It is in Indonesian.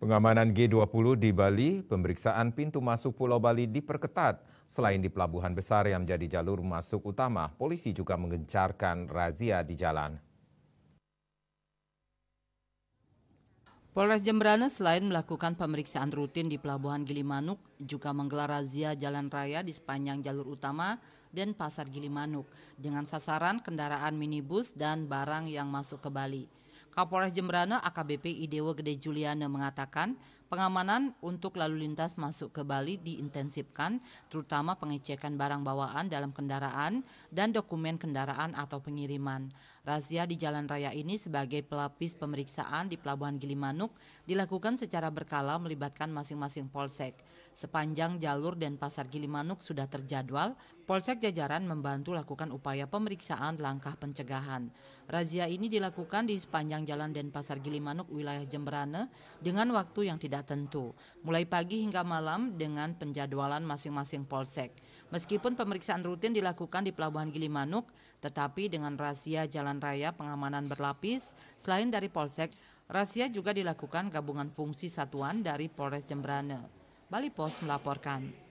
Pengamanan G20 di Bali, pemeriksaan pintu masuk Pulau Bali diperketat. Selain di pelabuhan besar yang menjadi jalur masuk utama, polisi juga mengencarkan razia di jalan. Polres Jemberana selain melakukan pemeriksaan rutin di pelabuhan Gilimanuk, juga menggelar razia jalan raya di sepanjang jalur utama dan pasar Gilimanuk dengan sasaran kendaraan minibus dan barang yang masuk ke Bali. Kapolres Jemberana AKBP Idewa Gede Juliana mengatakan Pengamanan untuk lalu lintas masuk ke Bali diintensifkan, terutama pengecekan barang bawaan dalam kendaraan dan dokumen kendaraan atau pengiriman. Razia di jalan raya ini sebagai pelapis pemeriksaan di Pelabuhan Gilimanuk dilakukan secara berkala melibatkan masing-masing polsek. Sepanjang jalur dan pasar Gilimanuk sudah terjadwal, polsek jajaran membantu lakukan upaya pemeriksaan langkah pencegahan. Razia ini dilakukan di sepanjang jalan dan pasar Gilimanuk wilayah Jemberane dengan waktu yang tidak sudah tentu, mulai pagi hingga malam dengan penjadwalan masing-masing polsek. Meskipun pemeriksaan rutin dilakukan di Pelabuhan Gilimanuk, tetapi dengan rahasia jalan raya pengamanan berlapis, selain dari polsek, rahasia juga dilakukan gabungan fungsi satuan dari Polres Jembrane. Bali Pos melaporkan.